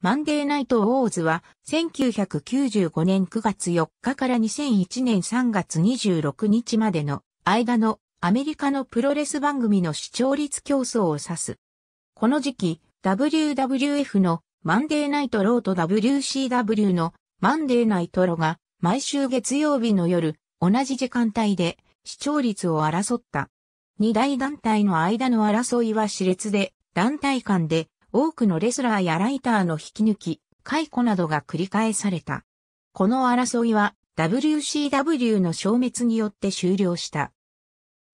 マンデーナイト・ウォーズは1995年9月4日から2001年3月26日までの間のアメリカのプロレス番組の視聴率競争を指す。この時期、WWF のマンデーナイト・ローと WCW のマンデーナイト・ロが毎週月曜日の夜同じ時間帯で視聴率を争った。二大団体の間の争いは熾烈で団体間で多くのレスラーやライターの引き抜き、解雇などが繰り返された。この争いは WCW の消滅によって終了した。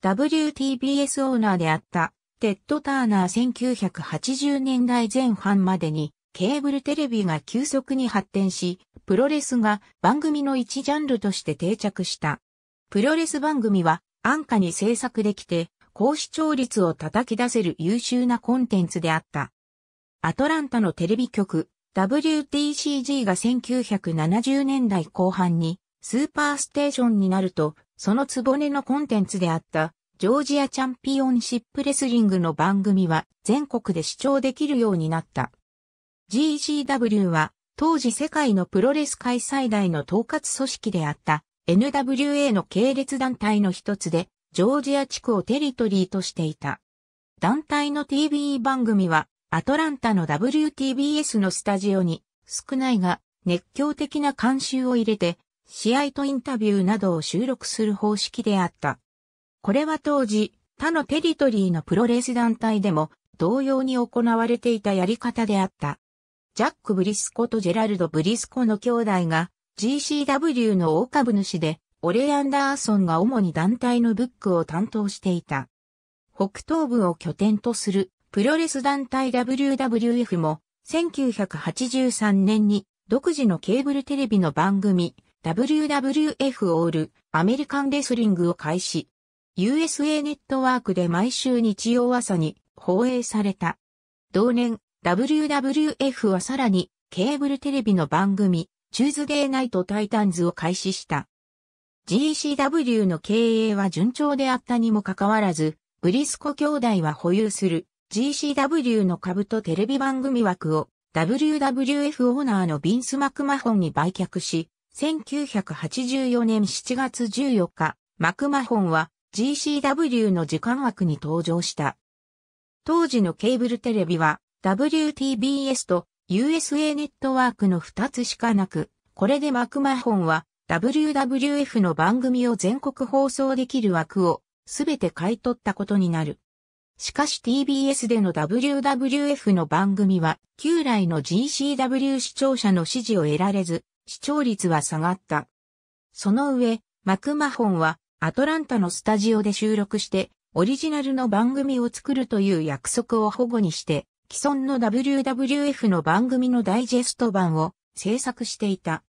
WTBS オーナーであったテッド・ターナー1980年代前半までにケーブルテレビが急速に発展し、プロレスが番組の一ジャンルとして定着した。プロレス番組は安価に制作できて、高視聴率を叩き出せる優秀なコンテンツであった。アトランタのテレビ局 WTCG が1970年代後半にスーパーステーションになると、そのつぼねのコンテンツであったジョージアチャンピオンシップレスリングの番組は全国で視聴できるようになった。GCW は当時世界のプロレス界最大の統括組織であった NWA の系列団体の一つでジョージア地区をテリトリーとしていた。団体の TV 番組はアトランタの WTBS のスタジオに少ないが熱狂的な監修を入れて試合とインタビューなどを収録する方式であった。これは当時他のテリトリーのプロレス団体でも同様に行われていたやり方であった。ジャック・ブリスコとジェラルド・ブリスコの兄弟が GCW の大株主でオレ・アンダーソンが主に団体のブックを担当していた。北東部を拠点とするプロレス団体 WWF も1983年に独自のケーブルテレビの番組 WWF オールアメリカンレスリングを開始。USA ネットワークで毎週日曜朝に放映された。同年 WWF はさらにケーブルテレビの番組チューズデーナイトタイタンズを開始した。GCW の経営は順調であったにもかかわらず、ブリスコ兄弟は保有する GCW の株とテレビ番組枠を WWF オーナーのビンス・マクマホンに売却し、1984年7月14日、マクマホンは GCW の時間枠に登場した。当時のケーブルテレビは WTBS と USA ネットワークの2つしかなく、これでマクマホンは WWF の番組を全国放送できる枠をすべて買い取ったことになる。しかし TBS での WWF の番組は、旧来の GCW 視聴者の支持を得られず、視聴率は下がった。その上、マクマホンは、アトランタのスタジオで収録して、オリジナルの番組を作るという約束を保護にして、既存の WWF の番組のダイジェスト版を制作していた。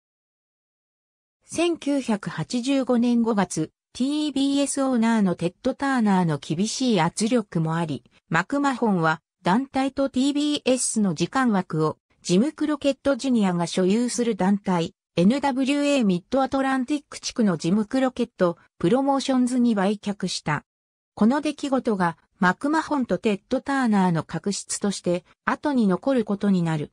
1985年5月、TBS オーナーのテッド・ターナーの厳しい圧力もあり、マクマホンは団体と TBS の時間枠をジム・クロケット・ジュニアが所有する団体 NWA ミッドアトランティック地区のジム・クロケット・プロモーションズに売却した。この出来事がマクマホンとテッド・ターナーの確執として後に残ることになる。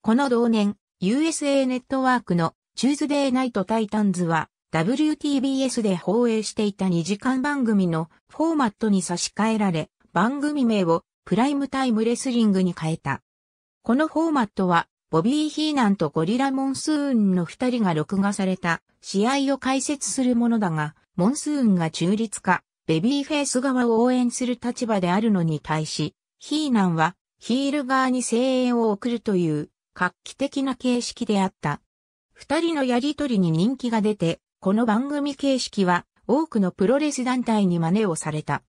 この同年、USA ネットワークのチューズデーナイト・タイタンズは WTBS で放映していた2時間番組のフォーマットに差し替えられ、番組名をプライムタイムレスリングに変えた。このフォーマットは、ボビー・ヒーナンとゴリラ・モンスーンの2人が録画された試合を解説するものだが、モンスーンが中立化、ベビーフェイス側を応援する立場であるのに対し、ヒーナンはヒール側に声援を送るという画期的な形式であった。二人のやりとりに人気が出て、この番組形式は多くのプロレス団体に真似をされた。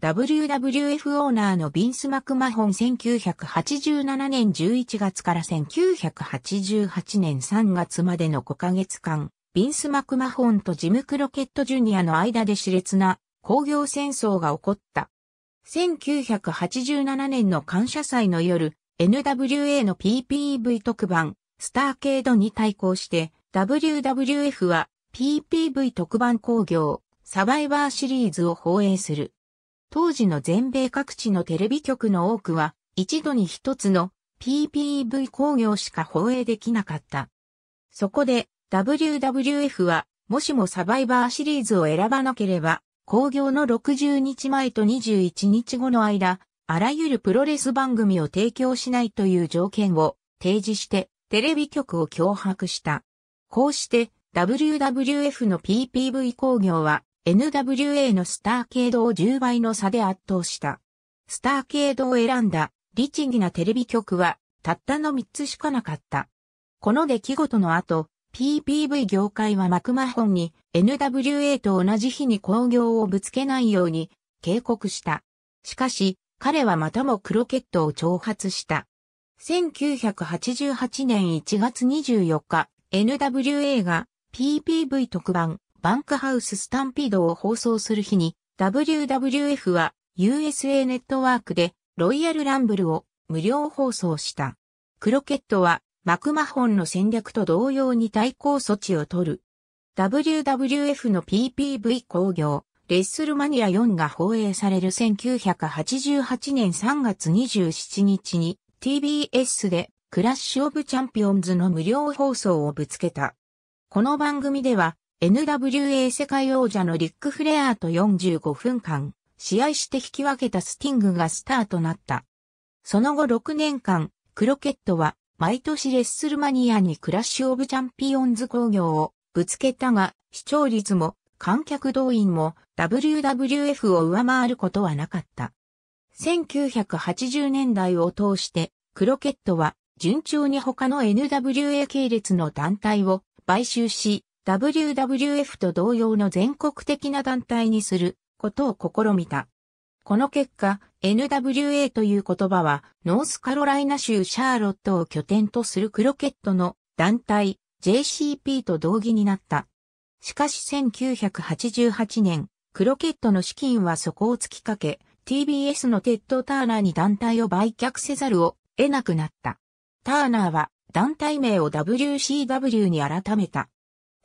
WWF オーナーのビンス・マクマホン1987年11月から1988年3月までの5ヶ月間、ビンス・マクマホンとジム・クロケット・ジュニアの間で熾烈な工業戦争が起こった。1987年の感謝祭の夜、NWA の PPV 特番、スターケードに対抗して、WWF は PPV 特番工業、サバイバーシリーズを放映する。当時の全米各地のテレビ局の多くは、一度に一つの PPV 工業しか放映できなかった。そこで WWF は、もしもサバイバーシリーズを選ばなければ、工業の60日前と21日後の間、あらゆるプロレス番組を提供しないという条件を提示して、テレビ局を脅迫した。こうして、WWF の PPV 工業は NWA のスターケードを10倍の差で圧倒した。スターケードを選んだリンギなテレビ局はたったの3つしかなかった。この出来事の後、PPV 業界はマクマホンに NWA と同じ日に工業をぶつけないように警告した。しかし、彼はまたもクロケットを挑発した。1988年1月24日、NWA が PPV 特番、バンクハウススタンピードを放送する日に、WWF は USA ネットワークでロイヤルランブルを無料放送した。クロケットはマクマホンの戦略と同様に対抗措置を取る。WWF の PPV 工業、レッスルマニア4が放映される1988年3月27日に TBS でクラッシュオブチャンピオンズの無料放送をぶつけた。この番組では NWA 世界王者のリック・フレアーと45分間試合して引き分けたスティングがスターとなった。その後6年間、クロケットは毎年レッスルマニアにクラッシュ・オブ・チャンピオンズ工業をぶつけたが視聴率も観客動員も WWF を上回ることはなかった。1980年代を通してクロケットは順調に他の NWA 系列の団体を買収し、WWF と同様の全国的な団体にすることを試みた。この結果、NWA という言葉は、ノースカロライナ州シャーロットを拠点とするクロケットの団体 JCP と同義になった。しかし1988年、クロケットの資金は底を突きかけ、TBS のテッド・ターナーに団体を売却せざるを得なくなった。ターナーは団体名を WCW に改めた。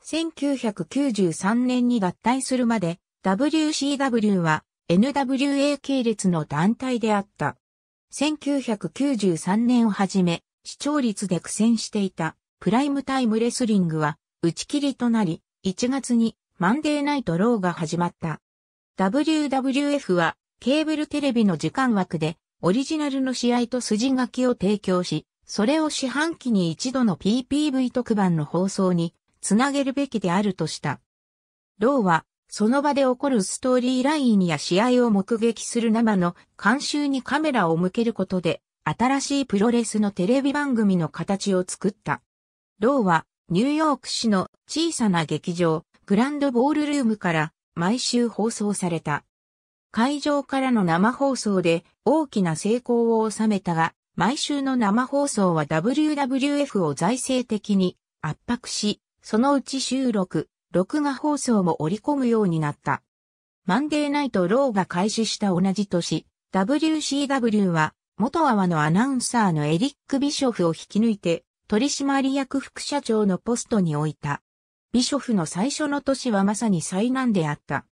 1993年に脱退するまで WCW は NWA 系列の団体であった。1993年をはじめ、視聴率で苦戦していたプライムタイムレスリングは打ち切りとなり、1月にマンデーナイトローが始まった。WWF はケーブルテレビの時間枠でオリジナルの試合と筋書きを提供し、それを四半期に一度の PPV 特番の放送につなげるべきであるとした。ローは、その場で起こるストーリーラインや試合を目撃する生の監修にカメラを向けることで、新しいプロレスのテレビ番組の形を作った。ローは、ニューヨーク市の小さな劇場、グランドボールルームから毎週放送された。会場からの生放送で大きな成功を収めたが、毎週の生放送は WWF を財政的に圧迫し、そのうち収録、録画放送も織り込むようになった。マンデーナイトローが開始した同じ年、WCW は元泡のアナウンサーのエリック・ビショフを引き抜いて取締役副社長のポストに置いた。ビショフの最初の年はまさに災難であった。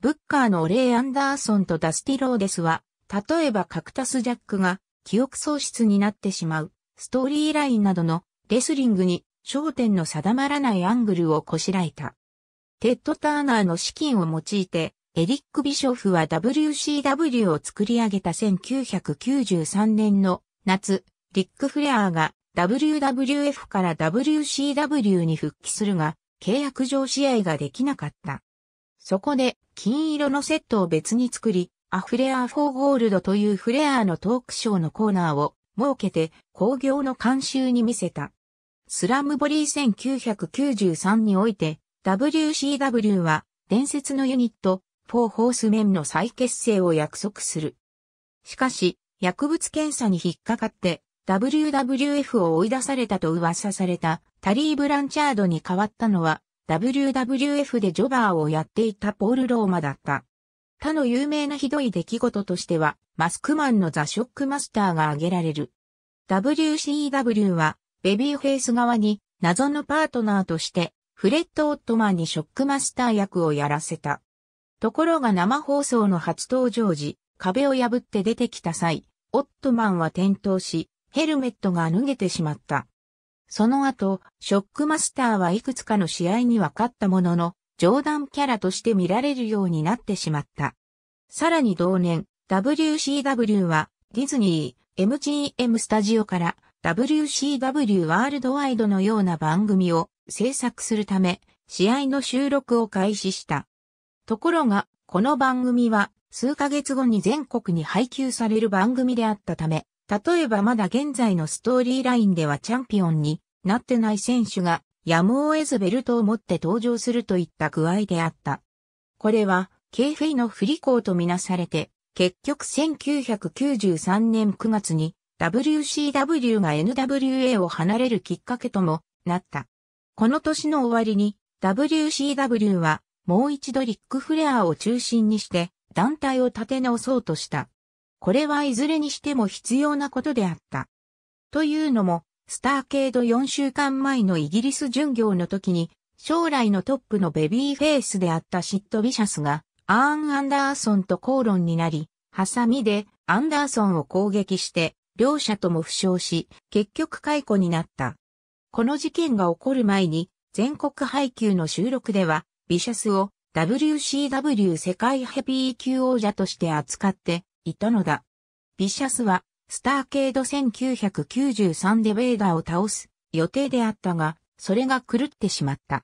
ブッカーのオレイ・アンダーソンとダスティ・ローデスは、例えばカクタス・ジャックが記憶喪失になってしまう、ストーリーラインなどのレスリングに焦点の定まらないアングルをこしらえた。テッド・ターナーの資金を用いて、エリック・ビショフは WCW を作り上げた1993年の夏、リック・フレアーが WWF から WCW に復帰するが、契約上試合ができなかった。そこで、金色のセットを別に作り、アフレアーフォーゴールドというフレアーのトークショーのコーナーを設けて興行の監修に見せた。スラムボリー1993において WCW は伝説のユニットフォーホースメンの再結成を約束する。しかし薬物検査に引っかかって WWF を追い出されたと噂されたタリー・ブランチャードに変わったのは WWF でジョバーをやっていたポール・ローマだった。他の有名なひどい出来事としては、マスクマンのザ・ショックマスターが挙げられる。WCW は、ベビーフェイス側に謎のパートナーとして、フレッド・オットマンにショックマスター役をやらせた。ところが生放送の初登場時、壁を破って出てきた際、オットマンは転倒し、ヘルメットが脱げてしまった。その後、ショックマスターはいくつかの試合には勝ったものの、冗談キャラとして見られるようになってしまった。さらに同年、WCW はディズニー、MGM スタジオから WCW ワールドワイドのような番組を制作するため、試合の収録を開始した。ところが、この番組は数ヶ月後に全国に配給される番組であったため、例えばまだ現在のストーリーラインではチャンピオンになってない選手がやむを得ずベルトを持って登場するといった具合であった。これは、ケイフェイの不履行とみなされて、結局1993年9月に WCW が NWA を離れるきっかけともなった。この年の終わりに WCW はもう一度リックフレアを中心にして団体を立て直そうとした。これはいずれにしても必要なことであった。というのもスターケード4週間前のイギリス巡業の時に、将来のトップのベビーフェイスであったシット・ビシャスが、アーン・アンダーソンと口論になり、ハサミでアンダーソンを攻撃して、両者とも負傷し、結局解雇になった。この事件が起こる前に、全国配給の収録では、ビシャスを WCW 世界ヘビー級王者として扱っていたのだ。ビシャスはスターケード1993でベイダーを倒す予定であったが、それが狂ってしまった。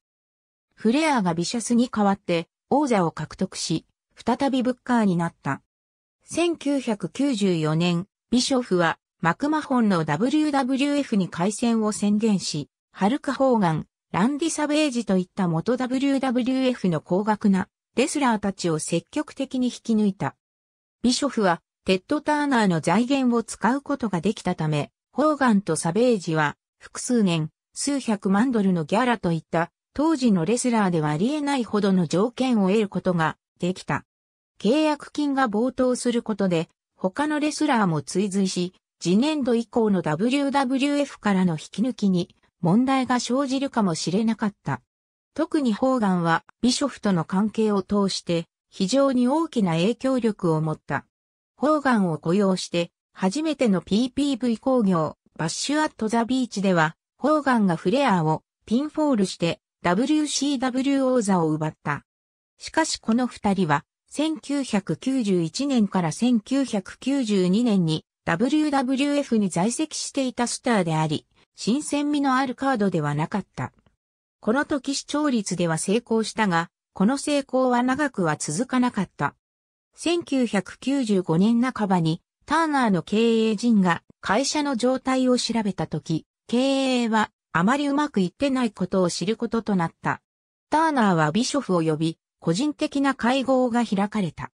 フレアがビシャスに代わって王座を獲得し、再びブッカーになった。1994年、ビショフはマクマホンの WWF に改戦を宣言し、ハルカ・ホーガン、ランディ・サベージといった元 WWF の高額なレスラーたちを積極的に引き抜いた。ビショフはテッド・ターナーの財源を使うことができたため、ホーガンとサベージは、複数年、数百万ドルのギャラといった、当時のレスラーではありえないほどの条件を得ることができた。契約金が暴騰することで、他のレスラーも追随し、次年度以降の WWF からの引き抜きに問題が生じるかもしれなかった。特にホーガンはビショフとの関係を通して非常に大きな影響力を持った。ホーガンを雇用して、初めての PPV 工業、バッシュアットザビーチでは、ホーガンがフレアをピンフォールして WCW 王座を奪った。しかしこの二人は、1991年から1992年に WWF に在籍していたスターであり、新鮮味のあるカードではなかった。この時視聴率では成功したが、この成功は長くは続かなかった。1995年半ばにターナーの経営陣が会社の状態を調べたとき、経営はあまりうまくいってないことを知ることとなった。ターナーはビショフを呼び、個人的な会合が開かれた。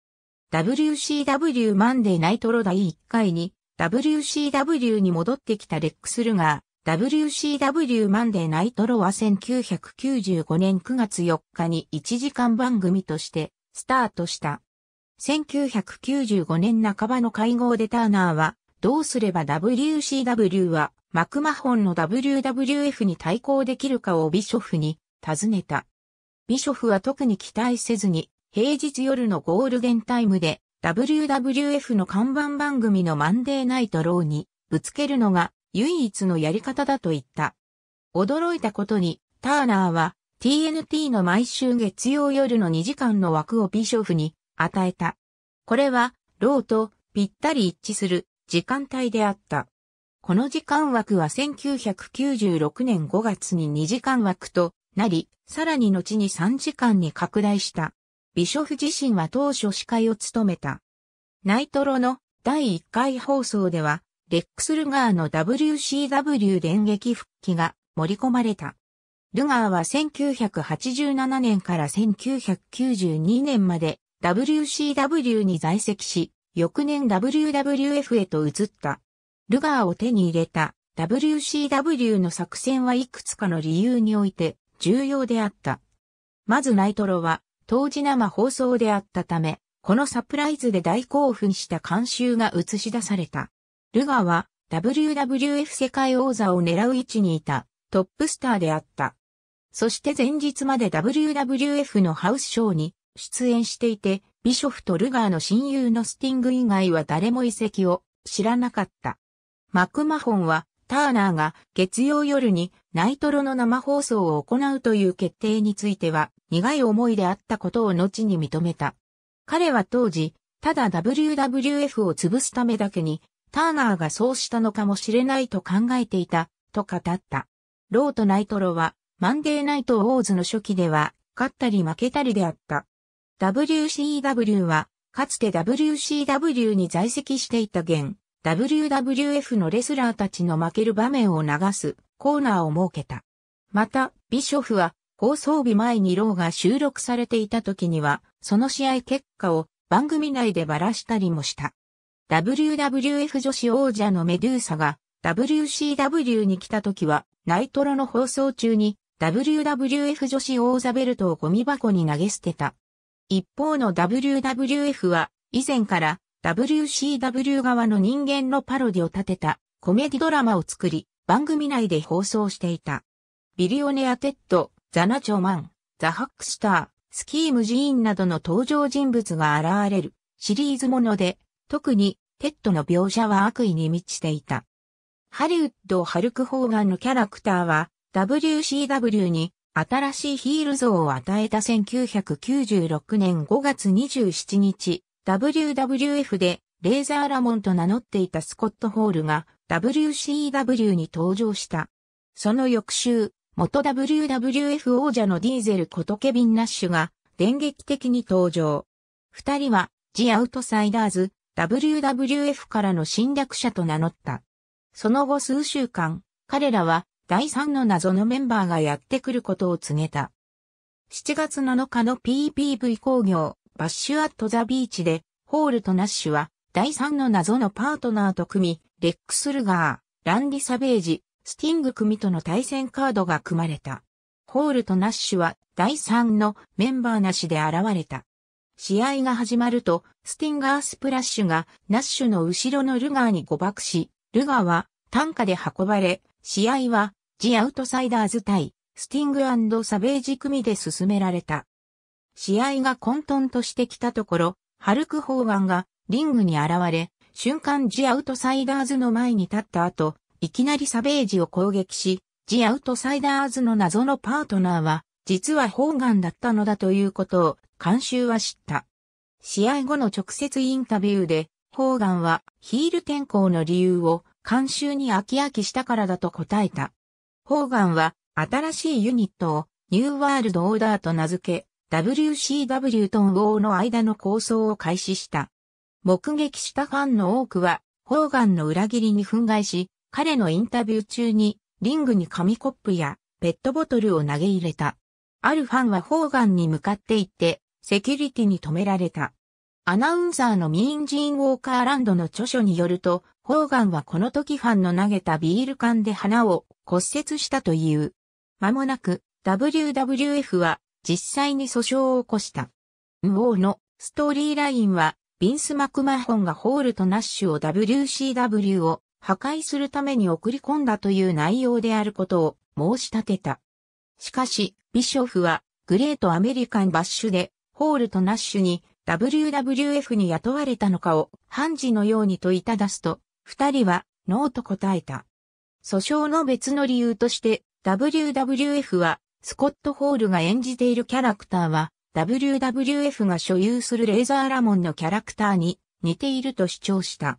WCW マンデーナイトロ第1回に WCW に戻ってきたレックスルガー、WCW マンデーナイトロは1995年9月4日に1時間番組としてスタートした。1995年半ばの会合でターナーは、どうすれば WCW はマクマホンの WWF に対抗できるかをビショフに尋ねた。ビショフは特に期待せずに、平日夜のゴールデンタイムで WWF の看板番組のマンデーナイトローにぶつけるのが唯一のやり方だと言った。驚いたことに、ターナーは TNT の毎週月曜夜の2時間の枠をビショフに与えた。これは、ローとぴったり一致する時間帯であった。この時間枠は1996年5月に2時間枠となり、さらに後に3時間に拡大した。ビショフ自身は当初司会を務めた。ナイトロの第1回放送では、レックス・ルガーの WCW 電撃復帰が盛り込まれた。ルガーは1987年から1992年まで WCW に在籍し、翌年 WWF へと移った。ルガーを手に入れた WCW の作戦はいくつかの理由において重要であった。まずナイトロは当時生放送であったため、このサプライズで大興奮した監修が映し出された。ルガーは WWF 世界王座を狙う位置にいたトップスターであった。そして前日まで WWF のハウスショーに出演していて、ビショフとルガーの親友のスティング以外は誰も遺跡を知らなかった。マクマホンは、ターナーが月曜夜にナイトロの生放送を行うという決定については苦い思いであったことを後に認めた。彼は当時、ただ WWF を潰すためだけに、ターナーがそうしたのかもしれないと考えていた、と語った。ローとナイトロは、マンデーナイトウォーズの初期では、勝ったり負けたりであった。WCW は、かつて WCW に在籍していた現、WWF のレスラーたちの負ける場面を流すコーナーを設けた。また、ビショフは、放送日前にローが収録されていた時には、その試合結果を番組内でばらしたりもした。WWF 女子王者のメデューサが WCW に来た時は、ナイトロの放送中に WWF 女子王座ベルトをゴミ箱に投げ捨てた。一方の WWF は、以前から WCW 側の人間のパロディを立てたコメディドラマを作り、番組内で放送していた。ビリオネア・テッド、ザ・ナチョマン、ザ・ハックスター、スキーム・ジーンなどの登場人物が現れるシリーズもので、特にテッドの描写は悪意に満ちていた。ハリウッド・ハルク・ホーガンのキャラクターは WCW に新しいヒール像を与えた1996年5月27日、WWF でレーザーラモンと名乗っていたスコット・ホールが WCW に登場した。その翌週、元 WWF 王者のディーゼルことケビン・ナッシュが電撃的に登場。二人は、ジ・アウトサイダーズ、WWF からの侵略者と名乗った。その後数週間、彼らは第3の謎のメンバーがやってくることを告げた。7月7日の PPV 工業、バッシュアットザビーチで、ホールとナッシュは、第3の謎のパートナーと組み、レックス・ルガー、ランディ・サベージ、スティング組との対戦カードが組まれた。ホールとナッシュは第3のメンバーなしで現れた。試合が始まると、スティンガースプラッシュがナッシュの後ろのルガーに誤爆し、ルガーは単価で運ばれ、試合はジ・アウトサイダーズ対、スティングサベージ組で進められた。試合が混沌としてきたところ、ハルク・ホーガンがリングに現れ、瞬間ジ・アウトサイダーズの前に立った後、いきなりサベージを攻撃し、ジ・アウトサイダーズの謎のパートナーは、実はホーガンだったのだということを、監修は知った。試合後の直接インタビューで、ホーガンはヒール転向の理由を監修に飽き飽きしたからだと答えた。ホーガンは新しいユニットをニューワールドオーダーと名付け、WCW とンウォーの間の構想を開始した。目撃したファンの多くは、ホーガンの裏切りに憤慨し、彼のインタビュー中に、リングに紙コップやペットボトルを投げ入れた。あるファンはホーガンに向かって行って、セキュリティに止められた。アナウンサーのミーン・ジーン・ウォーカーランドの著書によると、ホーガンはこの時ファンの投げたビール缶で花を骨折したという。間もなく WWF は実際に訴訟を起こした。無王のストーリーラインは、ビンス・マクマホンがホールとナッシュを WCW を破壊するために送り込んだという内容であることを申し立てた。しかし、ビショフは、グレートアメリカンバッシュで、ホールとナッシュに WWF に雇われたのかを、判事のように問いただすと、二人は、ノーと答えた。訴訟の別の理由として、WWF は、スコット・ホールが演じているキャラクターは、WWF が所有するレーザーラモンのキャラクターに似ていると主張した。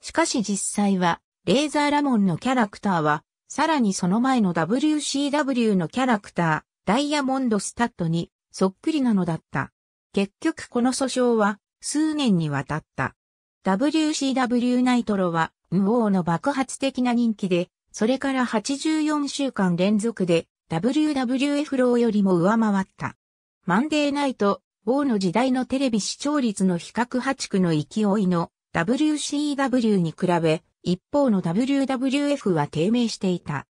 しかし実際は、レーザーラモンのキャラクターは、さらにその前の WCW のキャラクター、ダイヤモンド・スタッドにそっくりなのだった。結局この訴訟は、数年にわたった。WCW ナイトロは、無王の爆発的な人気で、それから84週間連続で WWF ローよりも上回った。マンデーナイト、王の時代のテレビ視聴率の比較破竹の勢いの WCW に比べ、一方の WWF は低迷していた。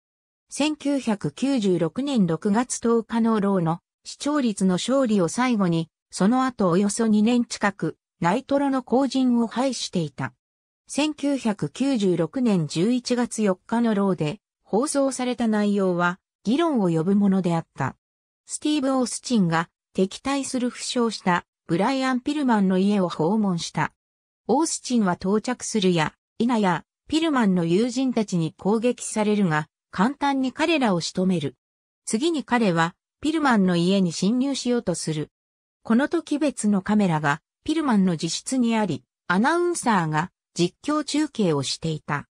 1996年6月10日のローの視聴率の勝利を最後に、その後およそ2年近く、ナイトロの後陣を排していた。1996年11月4日のローで放送された内容は議論を呼ぶものであった。スティーブ・オースチンが敵対する負傷したブライアン・ピルマンの家を訪問した。オースチンは到着するや、否や、ピルマンの友人たちに攻撃されるが、簡単に彼らを仕留める。次に彼は、ピルマンの家に侵入しようとする。この時別のカメラが、ピルマンの自室にあり、アナウンサーが、実況中継をしていた。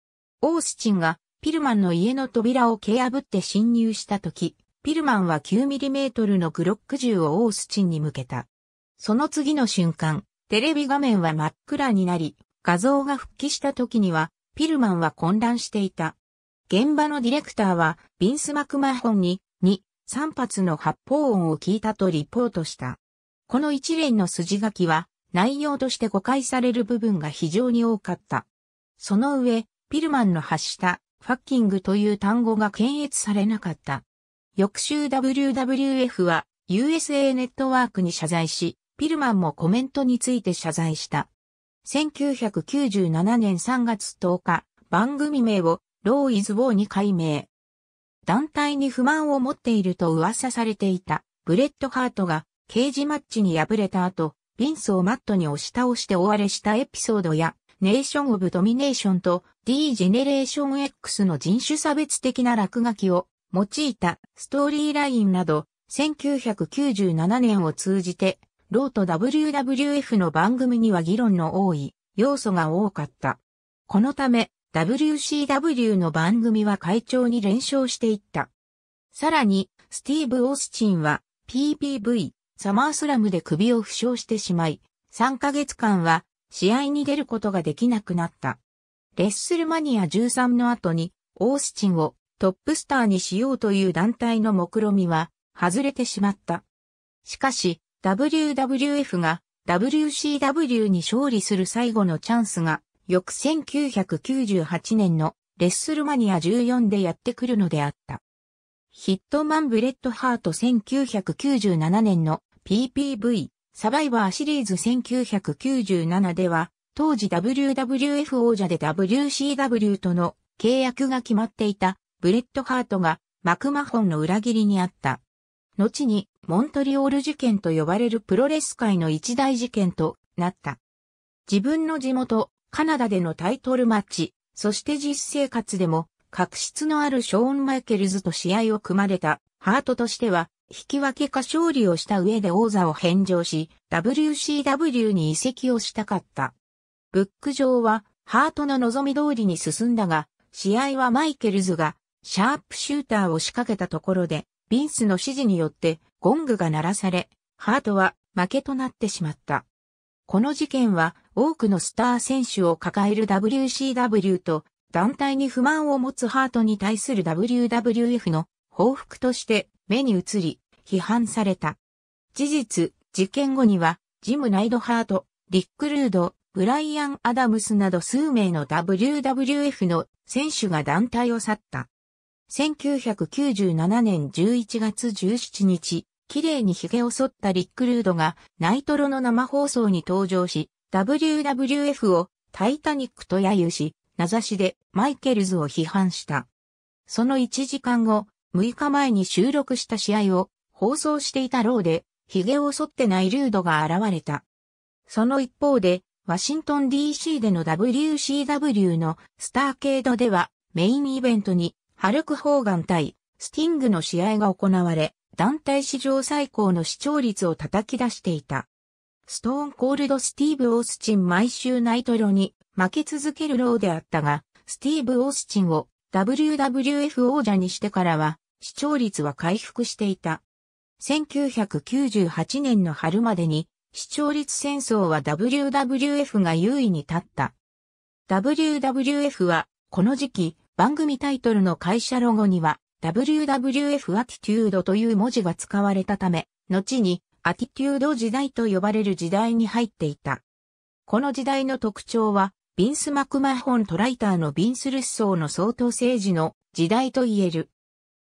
オースチンがピルマンの家の扉を蹴破って侵入した時、ピルマンは 9mm のグロック銃をオースチンに向けた。その次の瞬間、テレビ画面は真っ暗になり、画像が復帰した時には、ピルマンは混乱していた。現場のディレクターは、ビンス・マクマホンに、2、3発の発砲音を聞いたとリポートした。この一連の筋書きは、内容として誤解される部分が非常に多かった。その上、ピルマンの発したファッキングという単語が検閲されなかった。翌週 WWF は USA ネットワークに謝罪し、ピルマンもコメントについて謝罪した。1997年3月10日、番組名をローイズ・ウォーに改名。団体に不満を持っていると噂されていたブレッド・ハートが刑事マッチに敗れた後、ピンスをマットに押し倒して大荒れしたエピソードや、ネーション・オブ・ドミネーションと D・ ジェネレーション X の人種差別的な落書きを用いたストーリーラインなど、1997年を通じて、ローと WWF の番組には議論の多い要素が多かった。このため、WCW の番組は会長に連勝していった。さらに、スティーブ・オースチンは PPV サマースラムで首を負傷してしまい、3ヶ月間は試合に出ることができなくなった。レッスルマニア13の後に、オースチンをトップスターにしようという団体の目論みは外れてしまった。しかし、WWF が WCW に勝利する最後のチャンスが、翌1998年のレッスルマニア14でやってくるのであった。ヒットマンブレッドハート1997年の PPV、サバイバーシリーズ1997では、当時 WWF 王者で WCW との契約が決まっていたブレッドハートがマクマホンの裏切りにあった。後にモントリオール事件と呼ばれるプロレス界の一大事件となった。自分の地元、カナダでのタイトルマッチ、そして実生活でも確執のあるショーン・マイケルズと試合を組まれたハートとしては引き分けか勝利をした上で王座を返上し、WCW に移籍をしたかった。ブック上は、ハートの望み通りに進んだが、試合はマイケルズが、シャープシューターを仕掛けたところで、ビンスの指示によって、ゴングが鳴らされ、ハートは負けとなってしまった。この事件は、多くのスター選手を抱える WCW と、団体に不満を持つハートに対する WWF の報復として目に移り、批判された。事実、事件後には、ジム・ナイドハート、リック・ルード、ブライアン・アダムスなど数名の WWF の選手が団体を去った。1997年11月17日、綺麗に髭を剃ったリック・ルードがナイトロの生放送に登場し、WWF をタイタニックと揶揄し、名指しでマイケルズを批判した。その1時間後、6日前に収録した試合を放送していたローで、髭を剃ってないルードが現れた。その一方で、ワシントン DC での WCW のスターケードでは、メインイベントに、ハルク・ホーガン対、スティングの試合が行われ、団体史上最高の視聴率を叩き出していた。ストーンコールド・スティーブ・オースチン毎週ナイトロに負け続けるローであったが、スティーブ・オースチンを WWF 王者にしてからは、視聴率は回復していた。1998年の春までに、視聴率戦争は WWF が優位に立った。WWF は、この時期、番組タイトルの会社ロゴには、WWF アティテュードという文字が使われたため、後に、アティテュード時代と呼ばれる時代に入っていた。この時代の特徴は、ビンス・マクマホン・トライターのビンス・ルッソーの総統政治の時代と言える。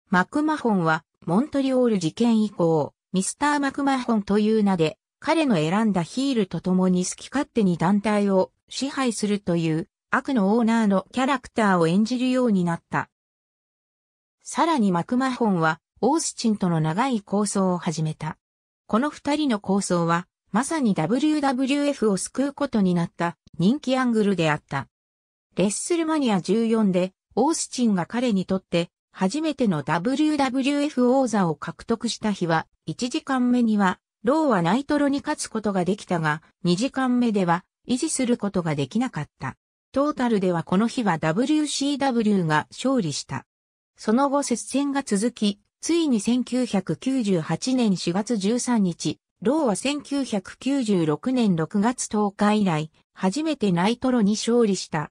マクマホンは、モントリオール事件以降、ミスター・マクマホンという名で、彼の選んだヒールと共に好き勝手に団体を支配するという悪のオーナーのキャラクターを演じるようになった。さらにマクマホンはオースチンとの長い構想を始めた。この二人の構想はまさに WWF を救うことになった人気アングルであった。レッスルマニア14で、オースチンが彼にとって、初めての WWF 王座を獲得した日は、1時間目には、ローはナイトロに勝つことができたが、2時間目では、維持することができなかった。トータルではこの日は WCW が勝利した。その後接戦が続き、ついに1998年4月13日、ローは1996年6月10日以来、初めてナイトロに勝利した。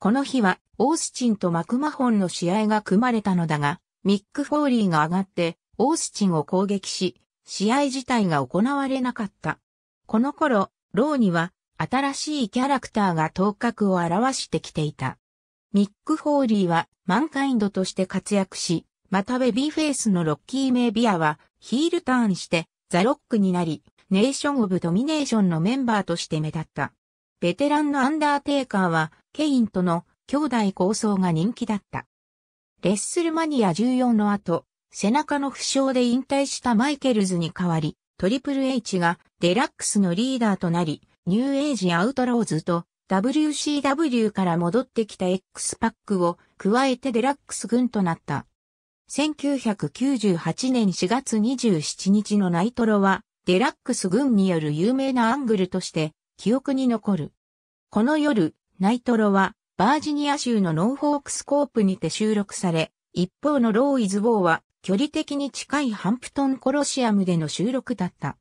この日は、オースチンとマクマホンの試合が組まれたのだが、ミック・フォーリーが上がって、オースチンを攻撃し、試合自体が行われなかった。この頃、ローには、新しいキャラクターが頭角を現してきていた。ミック・フォーリーは、マンカインドとして活躍し、またベビーフェイスのロッキー・メイビアは、ヒールターンして、ザ・ロックになり、ネーション・オブ・ドミネーションのメンバーとして目立った。ベテランのアンダーテイカーは、ケインとの兄弟構想が人気だった。レッスルマニア14の後、背中の負傷で引退したマイケルズに代わり、トリプル H がデラックスのリーダーとなり、ニューエイジアウトローズと WCW から戻ってきた X パックを加えてデラックス軍となった。1998年4月27日のナイトロはデラックス軍による有名なアングルとして記憶に残る。この夜、ナイトロはバージニア州のノーフォークスコープにて収録され、一方のローイズ・ウォーは距離的に近いハンプトンコロシアムでの収録だった。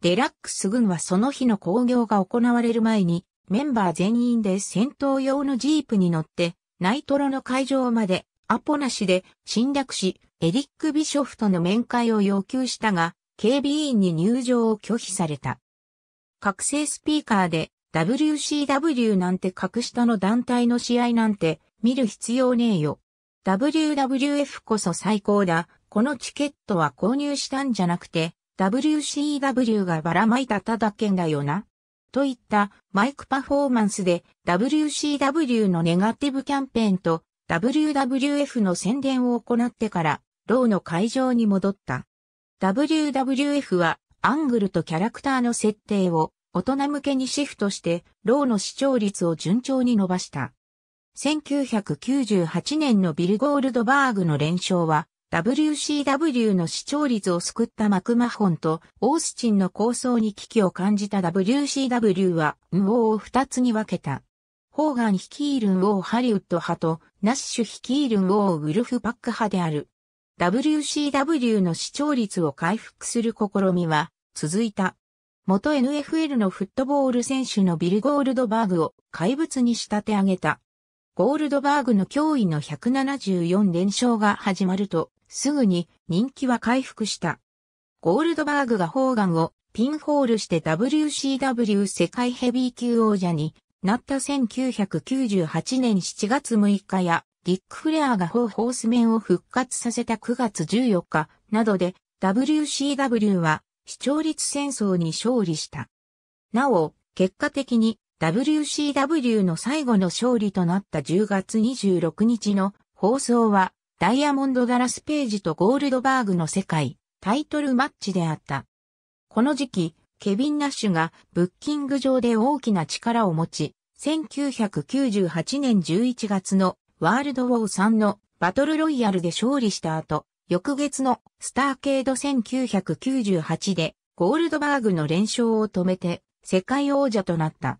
デラックス軍はその日の興行が行われる前に、メンバー全員で戦闘用のジープに乗って、ナイトロの会場までアポなしで侵略し、エリック・ビショフとの面会を要求したが、警備員に入場を拒否された。覚醒スピーカーで WCW なんて格下の団体の試合なんて見る必要ねえよ。WWF こそ最高だ。このチケットは購入したんじゃなくて WCW がばらまいたただけんだよな。といったマイクパフォーマンスで WCW のネガティブキャンペーンと WWF の宣伝を行ってから、ローの会場に戻った。WWF はアングルとキャラクターの設定を大人向けにシフトして、ローの視聴率を順調に伸ばした。1998年のビル・ゴールドバーグの連勝は、WCW の視聴率を救ったマクマホンとオースチンの構想に危機を感じた WCW は、運王を二つに分けた。ホーガン率いる運王ハリウッド派と、ナッシュ率いる運王ウルフパック派である。WCW の視聴率を回復する試みは続いた。元 NFL のフットボール選手のビル・ゴールドバーグを怪物に仕立て上げた。ゴールドバーグの脅威の174連勝が始まると、すぐに人気は回復した。ゴールドバーグがホーガンをピンホールして WCW 世界ヘビー級王者になった1998年7月6日やディック・フレアが4ホース面を復活させた9月14日などで WCW は視聴率戦争に勝利した。なお、結果的に WCW の最後の勝利となった10月26日の放送はダイヤモンド・ダラス・ページとゴールドバーグの世界タイトルマッチであった。この時期、ケビン・ナッシュがブッキング上で大きな力を持ち、1998年11月のワールドウォー3のバトルロイヤルで勝利した後、翌月のスターケード1998でゴールドバーグの連勝を止めて世界王者となった。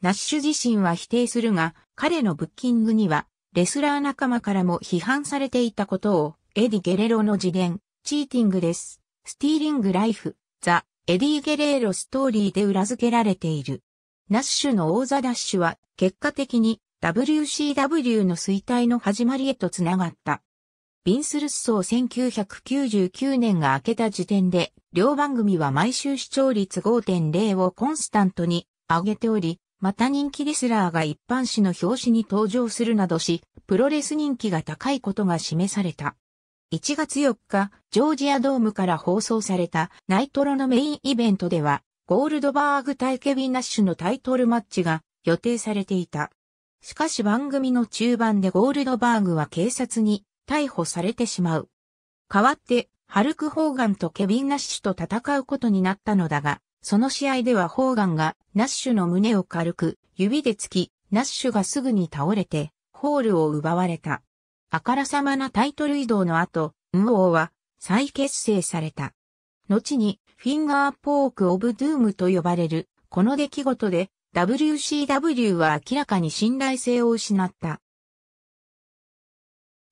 ナッシュ自身は否定するが、彼のブッキングにはレスラー仲間からも批判されていたことをエディ・ゲレロの自伝、チーティングです。スティーリング・ライフ、ザ・エディ・ゲレーロストーリーで裏付けられている。ナッシュの王座ダッシュは結果的に WCW の衰退の始まりへとつながった。ビンス・ルッソー1999年が明けた時点で、両番組は毎週視聴率5.0をコンスタントに上げており、また人気レスラーが一般紙の表紙に登場するなどし、プロレス人気が高いことが示された。1月4日、ジョージアドームから放送されたナイトロのメインイベントでは、ゴールドバーグ対ケビン・ナッシュのタイトルマッチが予定されていた。しかし番組の中盤でゴールドバーグは警察に逮捕されてしまう。代わって、ハルク・ホーガンとケビン・ナッシュと戦うことになったのだが、その試合ではホーガンがナッシュの胸を軽く指で突き、ナッシュがすぐに倒れて、ホールを奪われた。あからさまなタイトル移動の後、運ーは再結成された。後に、フィンガーポーク・オブ・ドゥームと呼ばれる、この出来事で、WCW は明らかに信頼性を失った。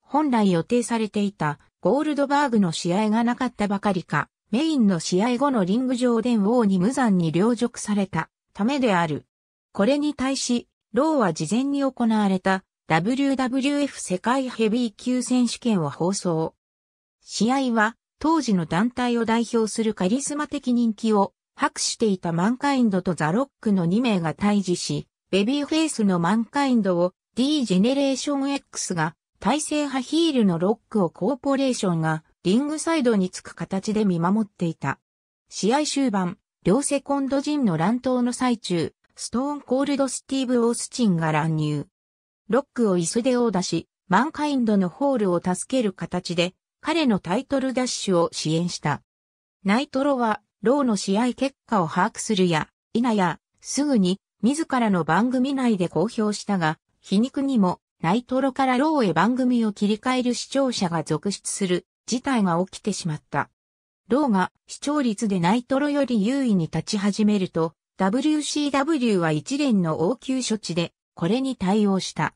本来予定されていたゴールドバーグの試合がなかったばかりか、メインの試合後のリング上で王に無残に領辱されたためである。これに対し、ローは事前に行われた WWF 世界ヘビー級選手権を放送。試合は当時の団体を代表するカリスマ的人気を博していたマンカインドとザ・ロックの2名が対峙し、ベビーフェイスのマンカインドを D ジェネレーション X が体制派ヒールのロックをコーポレーションがリングサイドにつく形で見守っていた。試合終盤、両セコンド陣の乱闘の最中、ストーンコールドスティーブ・オースチンが乱入。ロックを椅子で殴出し、マンカインドのホールを助ける形で、彼のタイトルダッシュを支援した。ナイトロはローの試合結果を把握するや、否や、すぐに、自らの番組内で公表したが、皮肉にも、ナイトロからローへ番組を切り替える視聴者が続出する事態が起きてしまった。ローが視聴率でナイトロより優位に立ち始めると、WCW は一連の応急処置で、これに対応した。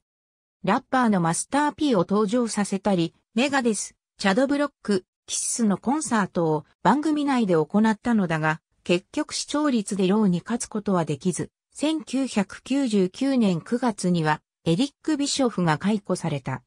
ラッパーのマスター P を登場させたり、メガデス、チャドブロック、キッスのコンサートを番組内で行ったのだが、結局視聴率でローに勝つことはできず、1999年9月にはエリック・ビショフが解雇された。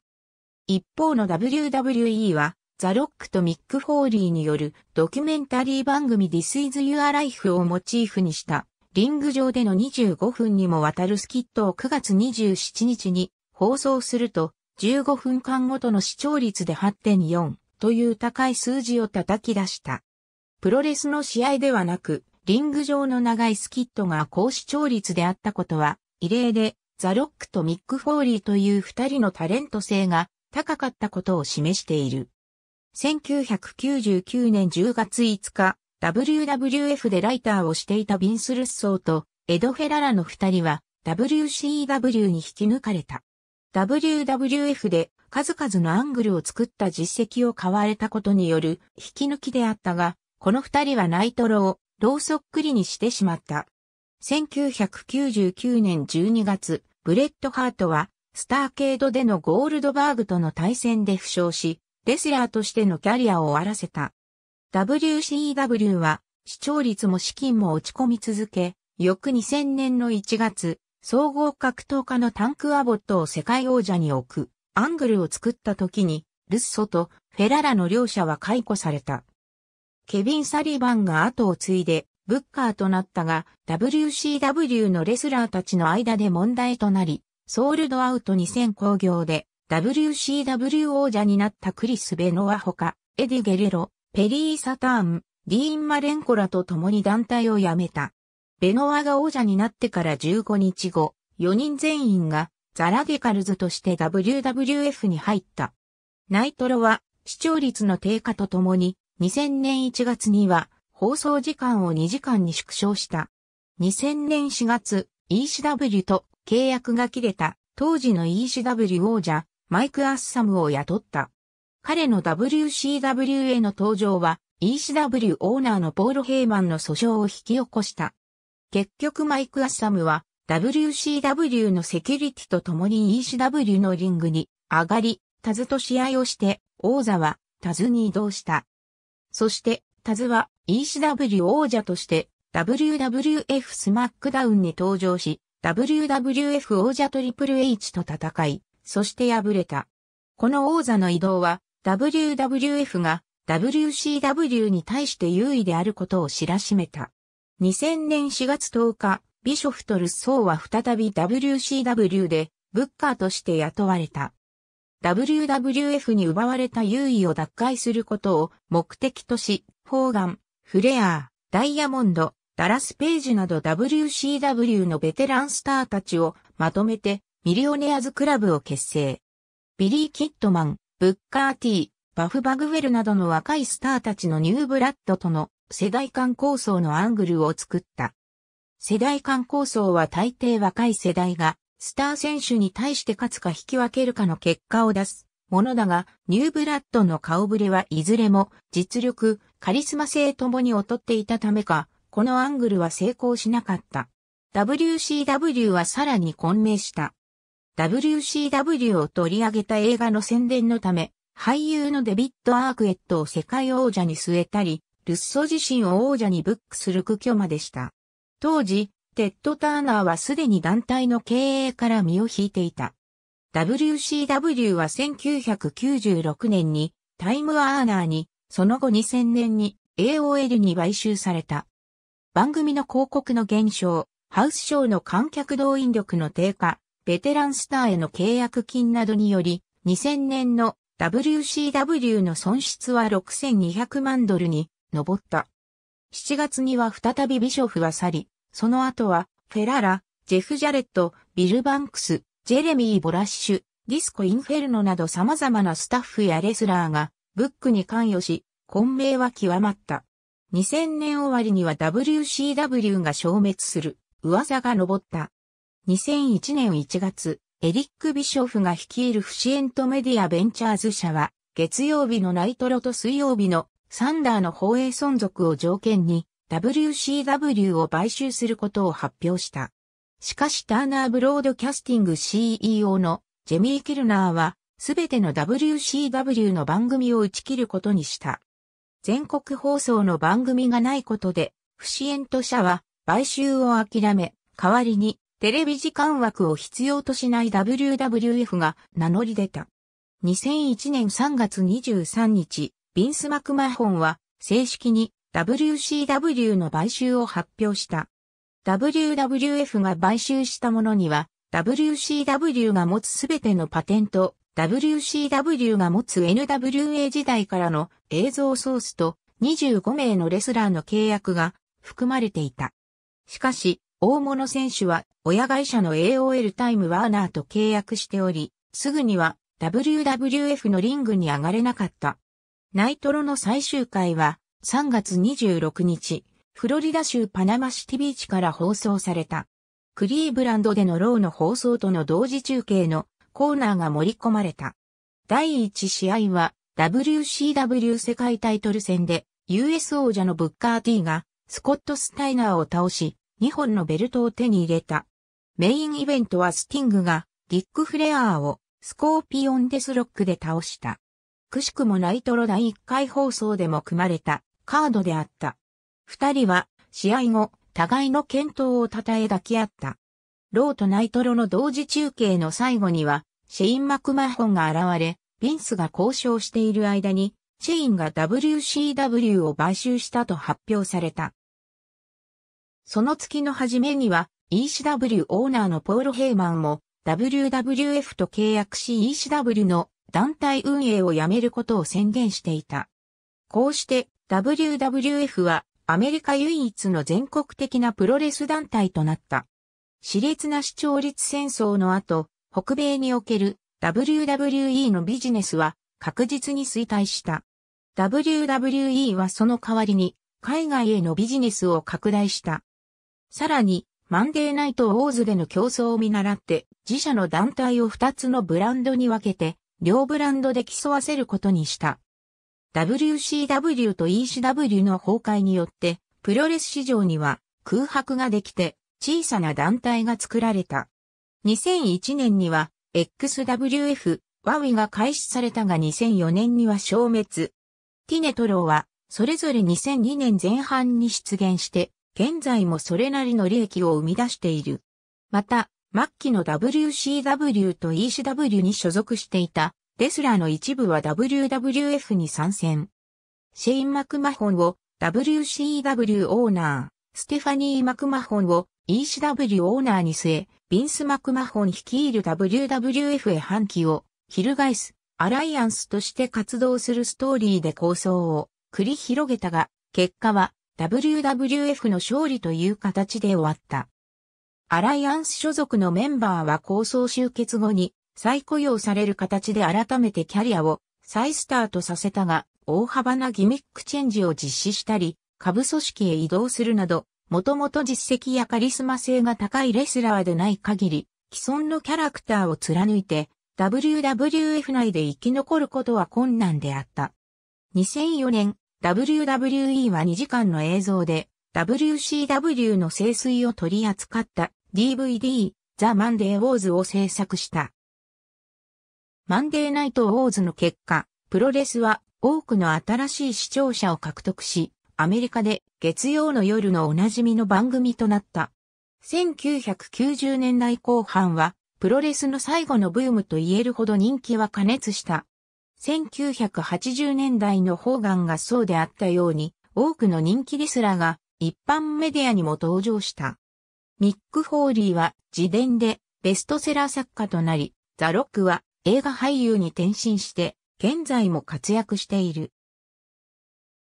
一方の WWE は、ザ・ロックとミック・フォーリーによるドキュメンタリー番組 This is Your Life をモチーフにした、リング上での25分にもわたるスキットを9月27日に放送すると、15分間ごとの視聴率で8.4。という高い数字を叩き出した。プロレスの試合ではなく、リング上の長いスキットが高視聴率であったことは、異例で、ザ・ロックとミック・フォーリーという二人のタレント性が高かったことを示している。1999年10月5日、WWF でライターをしていたビンス・ルッソーとエド・フェララの二人は WCW に引き抜かれた。WWF で数々のアングルを作った実績を買われたことによる引き抜きであったが、この二人はナイトロをローソックリにしてしまった。1999年12月、ブレッドハートはスターケードでのゴールドバーグとの対戦で負傷し、レスラーとしてのキャリアを終わらせた。WCW は視聴率も資金も落ち込み続け、翌2000年の1月、総合格闘家のタンク・アボットを世界王者に置く、アングルを作った時に、ルッソとフェララの両者は解雇された。ケビン・サリバンが後を継いで、ブッカーとなったが、WCW のレスラーたちの間で問題となり、ソールドアウト2000工業で、WCW 王者になったクリス・ベノアほか、エディ・ゲレロ、ペリー・サターン、ディーン・マレンコラと共に団体を辞めた。ベノワが王者になってから15日後、4人全員がザラゲカルズとして WWF に入った。ナイトロは視聴率の低下とともに2000年1月には放送時間を2時間に縮小した。2000年4月、ECW と契約が切れた当時の ECW 王者マイク・アッサムを雇った。彼の WCW への登場は ECW オーナーのポール・ヘイマンの訴訟を引き起こした。結局マイク・アッサムは WCW のセキュリティと共に ECW のリングに上がり、タズと試合をして王座はタズに移動した。そしてタズは ECW 王者として WWF スマックダウンに登場し、WWF 王者トリプル H と戦い、そして敗れた。この王座の移動は WWF が WCW に対して優位であることを知らしめた。2000年4月10日、ビショフとルッソーは再び WCW でブッカーとして雇われた。WWF に奪われた優位を奪回することを目的とし、フォーガン、フレアー、ダイヤモンド、ダラス・ページなど WCW のベテランスターたちをまとめてミリオネアズクラブを結成。ビリー・キットマン、ブッカー・ティー、バフ・バグウェルなどの若いスターたちのニューブラッドとの世代間構想のアングルを作った。世代間構想は大抵若い世代が、スター選手に対して勝つか引き分けるかの結果を出すものだが、ニューブラッドの顔ぶれはいずれも実力、カリスマ性ともに劣っていたためか、このアングルは成功しなかった。WCW はさらに混迷した。WCW を取り上げた映画の宣伝のため、俳優のデビッド・アークエットを世界王者に据えたり、ルッソ自身を王者にブックする苦境までした。当時、テッド・ターナーはすでに団体の経営から身を引いていた。WCW は1996年にタイムアーナーに、その後2000年に AOL に買収された。番組の広告の減少、ハウスショーの観客動員力の低下、ベテランスターへの契約金などにより、2000年の WCW の損失は6200万ドルに登った。7月には再びビショフは去り、その後は、フェララ、ジェフ・ジャレット、ビル・バンクス、ジェレミー・ボラッシュ、ディスコ・インフェルノなど様々なスタッフやレスラーが、ブックに関与し、混迷は極まった。2000年終わりには WCW が消滅する、噂が上った。2001年1月、エリック・ビショフが率いるフシエントメディアベンチャーズ社は、月曜日のナイトロと水曜日のサンダーの放映存続を条件に WCW を買収することを発表した。しかしターナーブロードキャスティング CEO のジェミー・キルナーはすべての WCW の番組を打ち切ることにした。全国放送の番組がないことで、不支援と社は買収を諦め、代わりにテレビ時間枠を必要としない WWF が名乗り出た。2001年3月23日、ビンス・マクマホンは正式に WCW の買収を発表した。WWF が買収したものには WCW が持つすべてのパテント、WCW が持つ NWA 時代からの映像ソースと25名のレスラーの契約が含まれていた。しかし、大物選手は親会社の AOL タイムワーナーと契約しており、すぐには WWF のリングに上がれなかった。ナイトロの最終回は3月26日、フロリダ州パナマシティビーチから放送された。クリーブランドでのローの放送との同時中継のコーナーが盛り込まれた。第1試合は WCW 世界タイトル戦で US 王者のブッカー T がスコット・スタイナーを倒し2本のベルトを手に入れた。メインイベントはスティングがディック・フレアーをスコーピオンデスロックで倒した。くしくもナイトロ第1回放送でも組まれたカードであった。二人は試合後、互いの健闘を称え抱き合った。ローとナイトロの同時中継の最後には、シェイン・マクマホンが現れ、ビンスが交渉している間に、シェインが WCW を買収したと発表された。その月の初めには、ECW オーナーのポール・ヘイマンも、WWF と契約し ECW の団体運営をやめることを宣言していた。こうして WWF はアメリカ唯一の全国的なプロレス団体となった。熾烈な視聴率戦争の後、北米における WWE のビジネスは確実に衰退した。WWE はその代わりに海外へのビジネスを拡大した。さらに、マンデーナイトウォーズでの競争を見習って、自社の団体を2つのブランドに分けて、両ブランドで競わせることにした。WCW と ECW の崩壊によって、プロレス市場には空白ができて、小さな団体が作られた。2001年には、XWF、ワウィが開始されたが2004年には消滅。ティネトロは、それぞれ2002年前半に出現して、現在もそれなりの利益を生み出している。また、末期の WCW と ECW に所属していたレスラーの一部は WWF に参戦。シェイン・マクマホンを WCW オーナー、ステファニー・マクマホンを ECW オーナーに据え、ビンス・マクマホン率いる WWF へ反旗を翻すアライアンスとして活動するストーリーで構想を繰り広げたが、結果は WWF の勝利という形で終わった。アライアンス所属のメンバーは構想終結後に再雇用される形で改めてキャリアを再スタートさせたが、大幅なギミックチェンジを実施したり、下部組織へ移動するなど、もともと実績やカリスマ性が高いレスラーでない限り、既存のキャラクターを貫いて、WWF 内で生き残ることは困難であった。2004年、WWE は2時間の映像で、WCW の清水を取り扱った DVD、ザ・マンデー・ウォーズを制作した。マンデー・ナイト・ウォーズの結果、プロレスは多くの新しい視聴者を獲得し、アメリカで月曜の夜のおなじみの番組となった。1990年代後半は、プロレスの最後のブームと言えるほど人気は加熱した。1980年代のホーガンがそうであったように、多くの人気レスラーが一般メディアにも登場した。ミック・ホーリーは自伝でベストセラー作家となり、ザ・ロックは映画俳優に転身して現在も活躍している。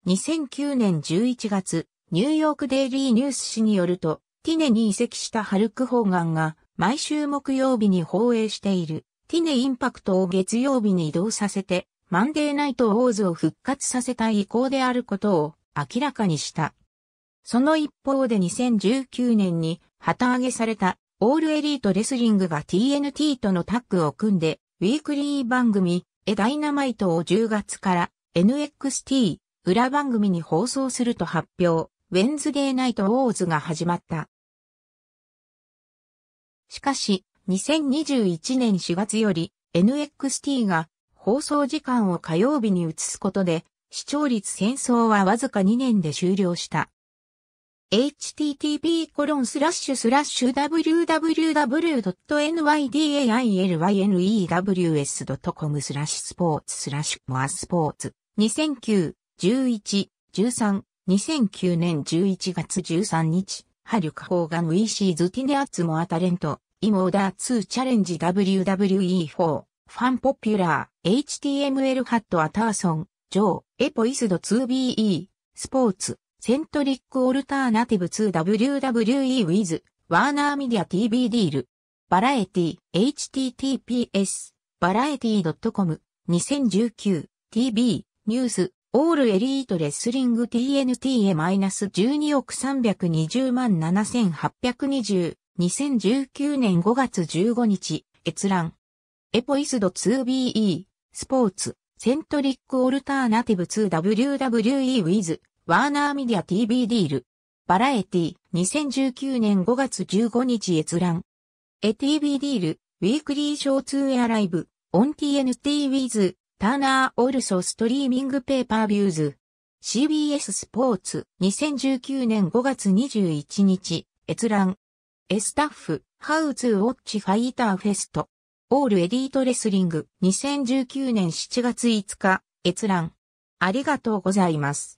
2009年11月、ニューヨークデイリーニュース紙によると、ティネに移籍したハルク・ホーガンが毎週木曜日に放映しているティネインパクトを月曜日に移動させて、マンデーナイト・ウォーズを復活させたい意向であることを明らかにした。その一方で2019年に旗揚げされたオールエリートレスリングが TNT とのタッグを組んで、ウィークリー番組、エダイナマイトを10月から NXT 裏番組に放送すると発表、ウェンズデーナイトウォーズが始まった。しかし、2021年4月より NXT が放送時間を火曜日に移すことで、視聴率戦争はわずか2年で終了した。http://www.nydailynews.com スラッシュスポーツスラッシュモアスポーツ2009、11、13、2009年11月13日、ハホーガがウィーシーズティネアツモアタレント、イモーダー2チャレンジ WWE4、ファンポピュラー、HTML ハットアターソン、ジョー、エポイスド 2BE、スポーツ。セントリックオルターナティブ 2WWE with ワーナーメディア TV ディール。バラエティ https バラエティ .com 2019 TV ニュースオールエリートレスリング TNT へマイナス12億320万7820 2019年5月15日閲覧エポイスド 2BE スポーツセントリックオルターナティブ 2WWE with ワーナーミディア TV ディール。バラエティ、2019年5月15日閲覧。エ TV ディール、ウィークリーショーツーエアライブ、オン TNT ウィズ、ターナーオルソストリーミングペーパービューズ。CBS スポーツ、2019年5月21日、閲覧。エスタッフ、ハウツーウォッチファイターフェスト。オールエィートレスリング、2019年7月5日、閲覧。ありがとうございます。